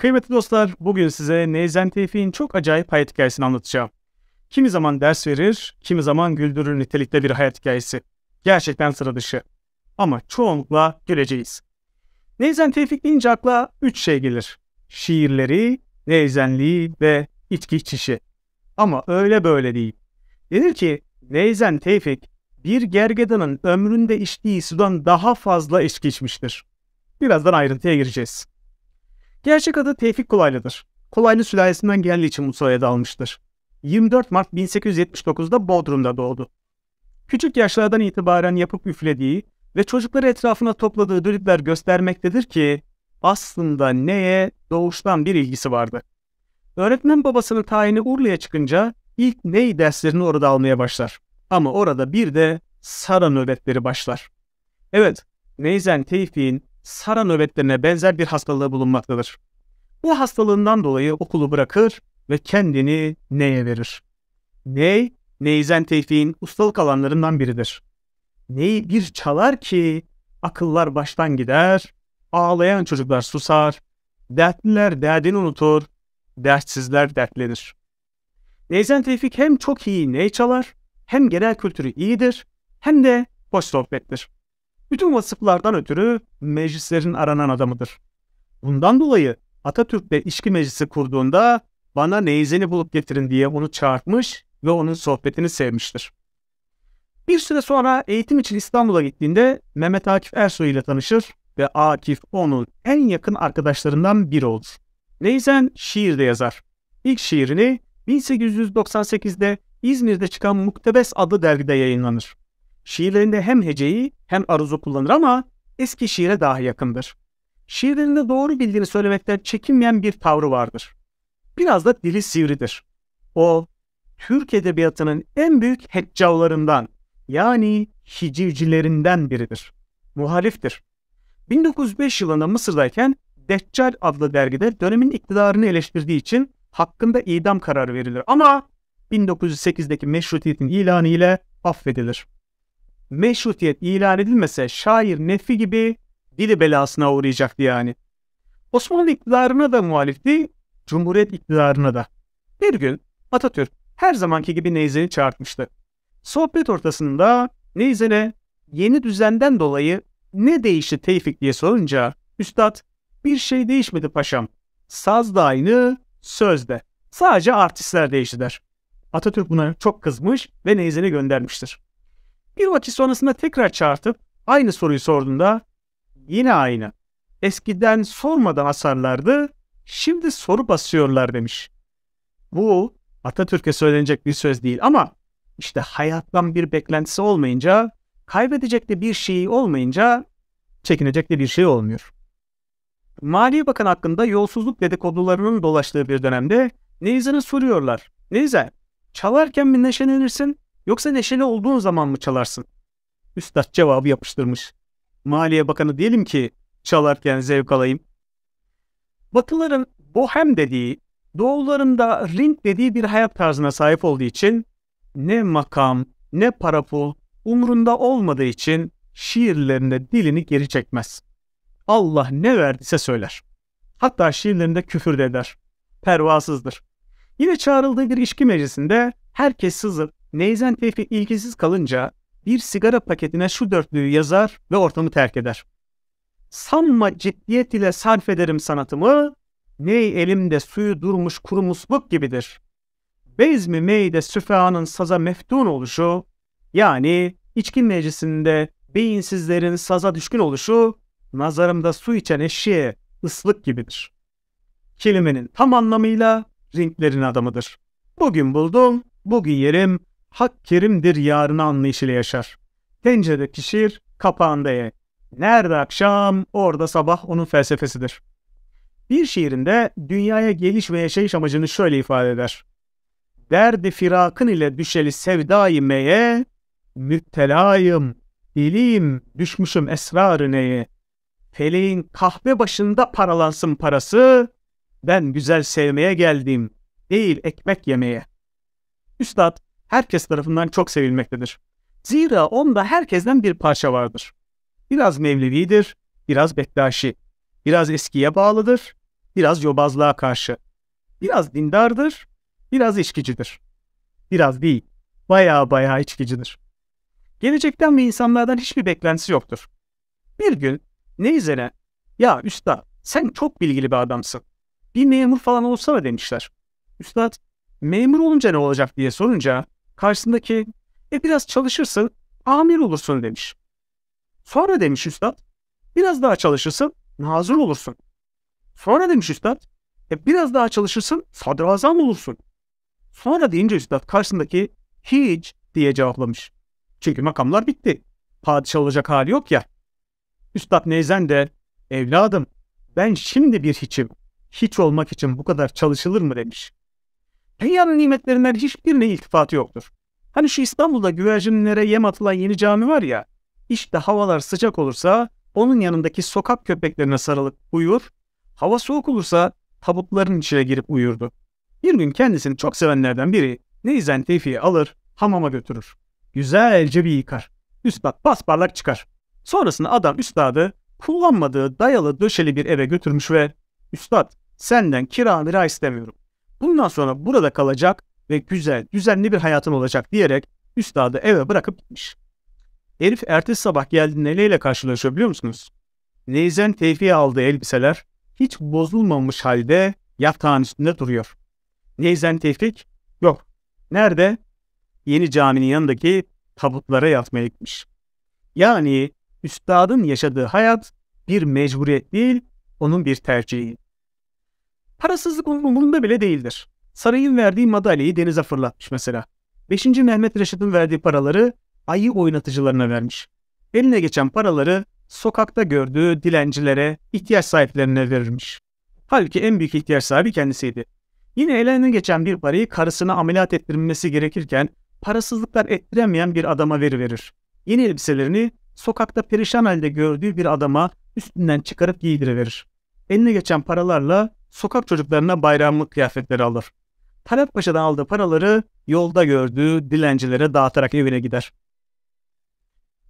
Kıymetli dostlar, bugün size Neyzen Tevfik'in çok acayip hayat hikayesini anlatacağım. Kimi zaman ders verir, kimi zaman güldürür nitelikte bir hayat hikayesi. Gerçekten sıra dışı. Ama çoğunlukla göreceğiz. Neyzen Tevfik deyince akla üç şey gelir. Şiirleri, neyzenliği ve içki içişi. Ama öyle böyle değil. Denir ki Neyzen Tevfik bir gergedanın ömründe içtiği sudan daha fazla içki içmiştir. Birazdan ayrıntıya gireceğiz. Gerçek adı Tevfik Kolaylı'dır. Kolaylı sülalesinden geldiği için bu soyadı almıştır. 24 Mart 1879'da Bodrum'da doğdu. Küçük yaşlardan itibaren yapıp üflediği ve çocukları etrafına topladığı dülükler göstermektedir ki aslında neye doğuştan bir ilgisi vardı. Öğretmen babasının tayini Urla'ya çıkınca ilk ney derslerini orada almaya başlar. Ama orada bir de Sara nöbetleri başlar. Evet, Neyzen Tevfik'in Sara nöbetlerine benzer bir hastalığı bulunmaktadır. Bu hastalığından dolayı okulu bırakır ve kendini neye verir. Ney, Neyzen Tevfik'in ustalık alanlarından biridir. Ney bir çalar ki akıllar baştan gider, ağlayan çocuklar susar, dertliler derdini unutur, dertsizler dertlenir. Neyzen Tevfik hem çok iyi ney çalar, hem genel kültürü iyidir, hem de hoş sohbettir. Bütün vasıflardan ötürü meclislerin aranan adamıdır. Bundan dolayı Atatürk ve ilişki meclisi kurduğunda bana neyzeni bulup getirin diye onu çağırtmış ve onun sohbetini sevmiştir. Bir süre sonra eğitim için İstanbul'a gittiğinde Mehmet Akif Ersoy ile tanışır ve Akif onun en yakın arkadaşlarından biri olur. Neyzen şiir de yazar. İlk şiirini 1898'de İzmir'de çıkan Muktebes adlı dergide yayınlanır. Şiirlerinde hem heceyi hem aruzu kullanır ama eski şiire daha yakındır. Şiirlerinde doğru bildiğini söylemekten çekinmeyen bir tavrı vardır. Biraz da dili sivridir. O, Türk edebiyatının en büyük heccavlarından yani hicivcilerinden biridir. Muhaliftir. 1905 yılında Mısır'dayken Deccal adlı dergide dönemin iktidarını eleştirdiği için hakkında idam kararı verilir ama 1908'deki meşrutiyetin ilanı ile affedilir meşrutiyet ilan edilmese şair nefi gibi dili belasına uğrayacaktı yani. Osmanlı iktidarına da muhalifti, Cumhuriyet iktidarına da. Bir gün Atatürk her zamanki gibi Neyzen'i çağırtmıştı. Sohbet ortasında Neyzen'e yeni düzenden dolayı ne değişti Tevfik diye sorunca Üstad bir şey değişmedi paşam. Saz da aynı, söz de. Sadece artistler değişti der. Atatürk buna çok kızmış ve Neyzen'i göndermiştir. Bir vakit sonrasında tekrar çağırtıp aynı soruyu sorduğunda yine aynı. Eskiden sormadan asarlardı, şimdi soru basıyorlar demiş. Bu Atatürk'e söylenecek bir söz değil ama işte hayattan bir beklentisi olmayınca, kaybedecek de bir şeyi olmayınca çekinecek de bir şey olmuyor. Maliye Bakanı hakkında yolsuzluk dedikodularının dolaştığı bir dönemde Neyzen'e soruyorlar. Neyzen, çalarken mi neşelenirsin, Yoksa neşeli olduğun zaman mı çalarsın? Üstad cevabı yapıştırmış. Maliye Bakanı diyelim ki çalarken zevk alayım. Batıların bohem dediği, doğuların da ring dediği bir hayat tarzına sahip olduğu için ne makam ne para pul umrunda olmadığı için şiirlerinde dilini geri çekmez. Allah ne verdiyse söyler. Hatta şiirlerinde küfür de eder. Pervasızdır. Yine çağrıldığı bir içki meclisinde herkes sızır, Neyzen Tevfik ilgisiz kalınca bir sigara paketine şu dörtlüğü yazar ve ortamı terk eder. Sanma ciddiyet ile sarf ederim sanatımı, ney elimde suyu durmuş kuru musluk gibidir. Bezmi meyde süfehanın saza meftun oluşu, yani içkin meclisinde beyinsizlerin saza düşkün oluşu, nazarımda su içen eşeğe ıslık gibidir. Kelimenin tam anlamıyla renklerin adamıdır. Bugün buldum, bugün yerim, hak kerimdir yarını anlayışıyla yaşar. Tencerede pişir, kapağında ye. Nerede akşam, orada sabah onun felsefesidir. Bir şiirinde dünyaya geliş ve yaşayış amacını şöyle ifade eder. Derdi firakın ile düşeli sevdayı meye, müptelayım, diliyim, düşmüşüm esrarı neye. Feleğin kahve başında paralansın parası, ben güzel sevmeye geldim, değil ekmek yemeye. Üstad herkes tarafından çok sevilmektedir. Zira onda herkesten bir parça vardır. Biraz Mevlevidir, biraz Bektaşi, biraz eskiye bağlıdır, biraz yobazlığa karşı, biraz dindardır, biraz içkicidir. Biraz değil, baya baya içkicidir. Gelecekten ve insanlardan hiçbir beklentisi yoktur. Bir gün neyzene, ya üstad sen çok bilgili bir adamsın. Bir memur falan olsana demişler. Üstad memur olunca ne olacak diye sorunca karşısındaki e biraz çalışırsın amir olursun demiş. Sonra demiş üstad biraz daha çalışırsın nazır olursun. Sonra demiş üstad e biraz daha çalışırsın sadrazam olursun. Sonra deyince üstad karşısındaki hiç diye cevaplamış. Çünkü makamlar bitti. Padişah olacak hali yok ya. Üstad Neyzen de evladım ben şimdi bir hiçim. Hiç olmak için bu kadar çalışılır mı demiş. Dünyanın nimetlerinden hiçbirine iltifatı yoktur. Hani şu İstanbul'da güvercinlere yem atılan yeni cami var ya, işte havalar sıcak olursa onun yanındaki sokak köpeklerine sarılıp uyur, hava soğuk olursa tabutların içine girip uyurdu. Bir gün kendisini çok sevenlerden biri Neyzen Tevfik'i alır, hamama götürür. Güzelce bir yıkar. Üstad pasparlak çıkar. Sonrasında adam üstadı kullanmadığı dayalı döşeli bir eve götürmüş ve Üstad senden kira mira istemiyorum. Bundan sonra burada kalacak ve güzel, düzenli bir hayatın olacak diyerek üstadı eve bırakıp gitmiş. Herif ertesi sabah geldiğinde neyle karşılaşıyor biliyor musunuz? Neyzen tevfiye aldığı elbiseler hiç bozulmamış halde yatağın üstünde duruyor. Neyzen Tevfik yok. Nerede? Yeni caminin yanındaki tabutlara yatmaya gitmiş. Yani üstadın yaşadığı hayat bir mecburiyet değil, onun bir tercihi. Parasızlık onun umurunda bile değildir. Sarayın verdiği madalyayı denize fırlatmış mesela. 5. Mehmet Reşat'ın verdiği paraları ayı oynatıcılarına vermiş. Eline geçen paraları sokakta gördüğü dilencilere, ihtiyaç sahiplerine verirmiş. Halbuki en büyük ihtiyaç sahibi kendisiydi. Yine eline geçen bir parayı karısına ameliyat ettirmesi gerekirken parasızlıklar ettiremeyen bir adama veri verir. Yeni elbiselerini sokakta perişan halde gördüğü bir adama üstünden çıkarıp giydiriverir. Eline geçen paralarla sokak çocuklarına bayramlık kıyafetleri alır. Talat Paşa'dan aldığı paraları yolda gördüğü dilencilere dağıtarak evine gider.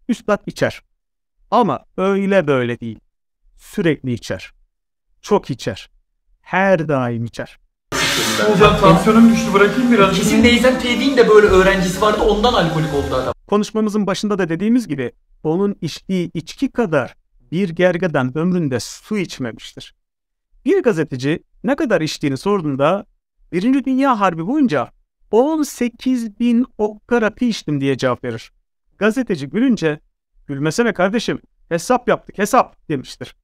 Üstad içer. Ama öyle böyle değil. Sürekli içer. Çok içer. Her daim içer. Hocam tansiyonum düştü bırakayım biraz. Kesin Neyzen Tevfik'in de böyle öğrencisi vardı ondan alkolik oldu adam. Konuşmamızın başında da dediğimiz gibi onun içtiği içki kadar bir gergedan ömründe su içmemiştir. Bir gazeteci ne kadar içtiğini sorduğunda Birinci Dünya Harbi boyunca 18 bin okka rakı içtim diye cevap verir. Gazeteci gülünce gülmesene kardeşim hesap yaptık hesap demiştir.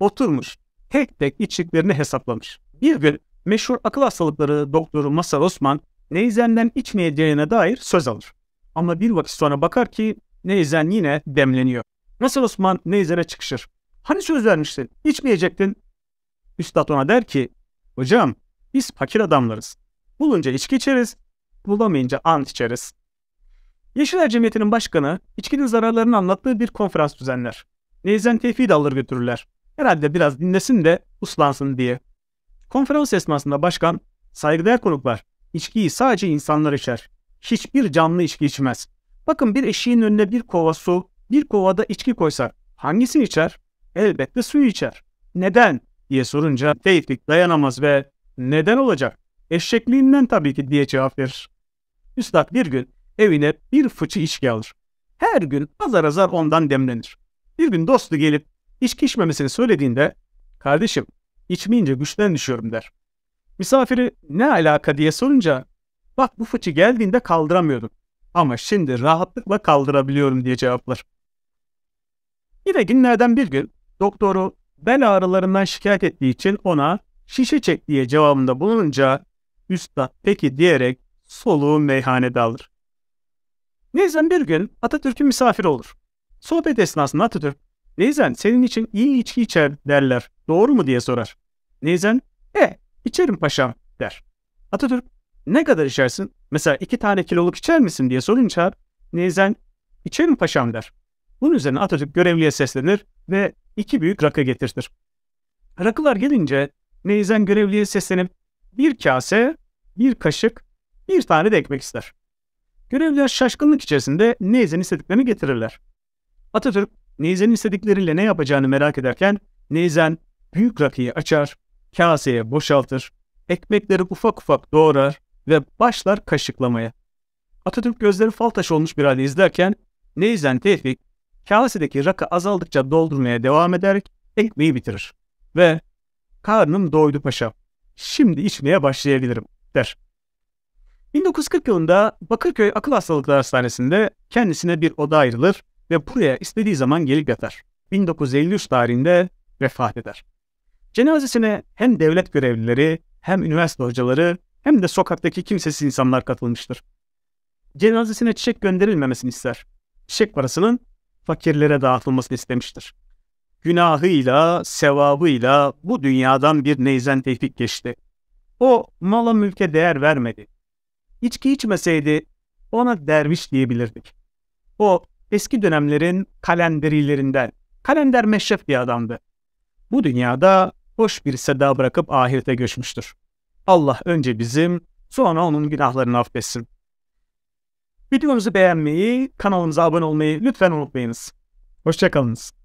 Oturmuş tek tek içtiklerini hesaplamış. Bir gün meşhur akıl hastalıkları doktoru Masal Osman neyzenden içmeyeceğine dair söz alır. Ama bir vakit sonra bakar ki neyzen yine demleniyor. Masal Osman neyzene çıkışır. Hani söz vermiştin içmeyecektin Üstad ona der ki hocam biz fakir adamlarız. Bulunca içki içeriz, bulamayınca ant içeriz. Yeşiller Cemiyeti'nin başkanı içkinin zararlarını anlattığı bir konferans düzenler. Neyzen Tevfik'i de alır götürürler. Herhalde biraz dinlesin de uslansın diye. Konferans esnasında başkan, saygıdeğer konuklar, içkiyi sadece insanlar içer. Hiçbir canlı içki içmez. Bakın bir eşiğin önüne bir kova su, bir kovada içki koysa hangisini içer? Elbette suyu içer. Neden? diye sorunca Tevfik dayanamaz ve neden olacak? Eşekliğinden tabii ki diye cevap verir. Üstad bir gün evine bir fıçı içki alır. Her gün azar azar ondan demlenir. Bir gün dostu gelip içki içmemesini söylediğinde kardeşim içmeyince güçten düşüyorum der. Misafiri ne alaka diye sorunca bak bu fıçı geldiğinde kaldıramıyordum ama şimdi rahatlıkla kaldırabiliyorum diye cevaplar. Yine günlerden bir gün doktoru bel ağrılarından şikayet ettiği için ona şişe çek diye cevabında bulununca üstad peki diyerek soluğu meyhanede alır. Neyzen bir gün Atatürk'ün misafiri olur. Sohbet esnasında Atatürk, Neyzen senin için iyi içki içer derler, doğru mu diye sorar. Neyzen, e içerim paşam der. Atatürk, ne kadar içersin? Mesela iki tane kiloluk içer misin diye sorunca Neyzen, içerim paşam der. Bunun üzerine Atatürk görevliye seslenir ve iki büyük rakı getirtir. Rakılar gelince neyzen görevliye seslenip bir kase, bir kaşık, bir tane de ekmek ister. Görevliler şaşkınlık içerisinde neyzenin istediklerini getirirler. Atatürk neyzenin istedikleriyle ne yapacağını merak ederken neyzen büyük rakıyı açar, kaseye boşaltır, ekmekleri ufak ufak doğrar ve başlar kaşıklamaya. Atatürk gözleri fal taşı olmuş bir halde izlerken Neyzen Tevfik Kasedeki rakı azaldıkça doldurmaya devam ederek ekmeği bitirir. Ve karnım doydu paşa. Şimdi içmeye başlayabilirim der. 1940 yılında Bakırköy Akıl Hastalıkları Hastanesi'nde kendisine bir oda ayrılır ve buraya istediği zaman gelip yatar. 1953 tarihinde vefat eder. Cenazesine hem devlet görevlileri hem üniversite hocaları hem de sokaktaki kimsesiz insanlar katılmıştır. Cenazesine çiçek gönderilmemesini ister. Çiçek parasının fakirlere dağıtılmasını istemiştir. Günahıyla, sevabıyla bu dünyadan bir neyzen tevfik geçti. O mala mülke değer vermedi. İçki içmeseydi ona derviş diyebilirdik. O eski dönemlerin kalenderilerinden, kalender meşref bir adamdı. Bu dünyada hoş bir seda bırakıp ahirete göçmüştür. Allah önce bizim, sonra onun günahlarını affetsin. Videomuzu beğenmeyi, kanalımıza abone olmayı lütfen unutmayınız. Hoşçakalınız.